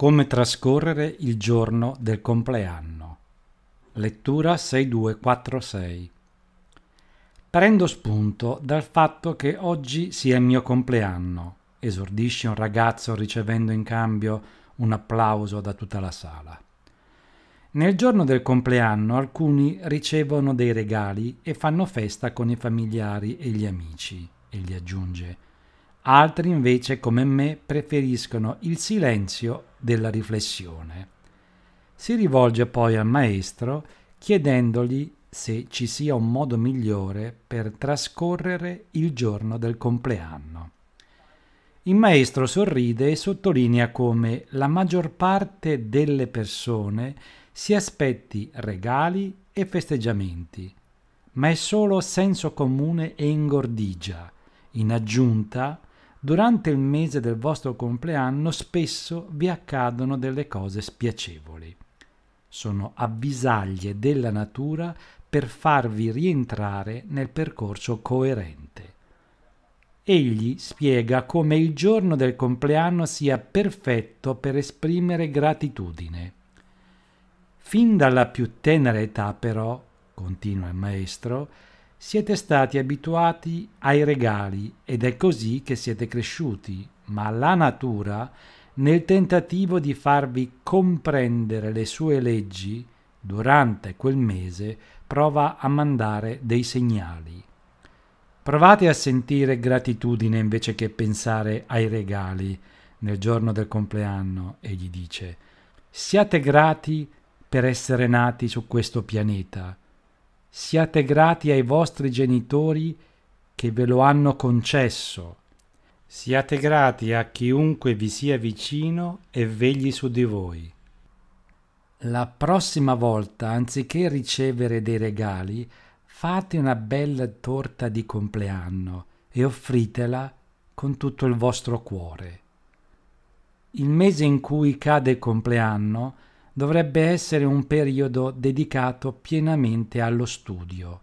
Come trascorrere il giorno del compleanno. Lettura 6246. Prendo spunto dal fatto che oggi sia il mio compleanno, esordisce un ragazzo ricevendo in cambio un applauso da tutta la sala. Nel giorno del compleanno alcuni ricevono dei regali e fanno festa con i familiari e gli amici, egli aggiunge. Altri invece, come me, preferiscono il silenzio della riflessione. Si rivolge poi al maestro chiedendogli se ci sia un modo migliore per trascorrere il giorno del compleanno. Il maestro sorride e sottolinea come la maggior parte delle persone si aspetti regali e festeggiamenti, ma è solo senso comune e ingordigia, in aggiunta Durante il mese del vostro compleanno spesso vi accadono delle cose spiacevoli. Sono avvisaglie della natura per farvi rientrare nel percorso coerente. Egli spiega come il giorno del compleanno sia perfetto per esprimere gratitudine. Fin dalla più tenera età, però, continua il maestro, siete stati abituati ai regali ed è così che siete cresciuti, ma la natura, nel tentativo di farvi comprendere le sue leggi, durante quel mese prova a mandare dei segnali. Provate a sentire gratitudine invece che pensare ai regali nel giorno del compleanno e gli dice Siate grati per essere nati su questo pianeta Siate grati ai vostri genitori che ve lo hanno concesso. Siate grati a chiunque vi sia vicino e vegli su di voi. La prossima volta, anziché ricevere dei regali, fate una bella torta di compleanno e offritela con tutto il vostro cuore. Il mese in cui cade il compleanno, dovrebbe essere un periodo dedicato pienamente allo studio.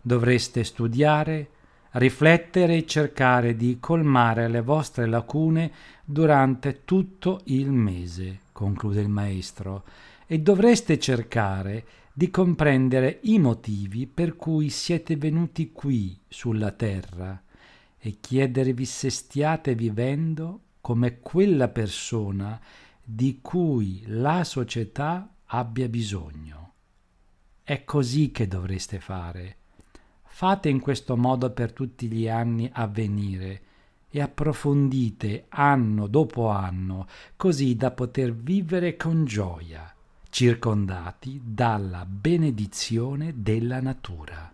Dovreste studiare, riflettere e cercare di colmare le vostre lacune durante tutto il mese, conclude il maestro, e dovreste cercare di comprendere i motivi per cui siete venuti qui sulla terra e chiedervi se stiate vivendo come quella persona di cui la società abbia bisogno. È così che dovreste fare. Fate in questo modo per tutti gli anni a venire e approfondite anno dopo anno, così da poter vivere con gioia, circondati dalla benedizione della natura.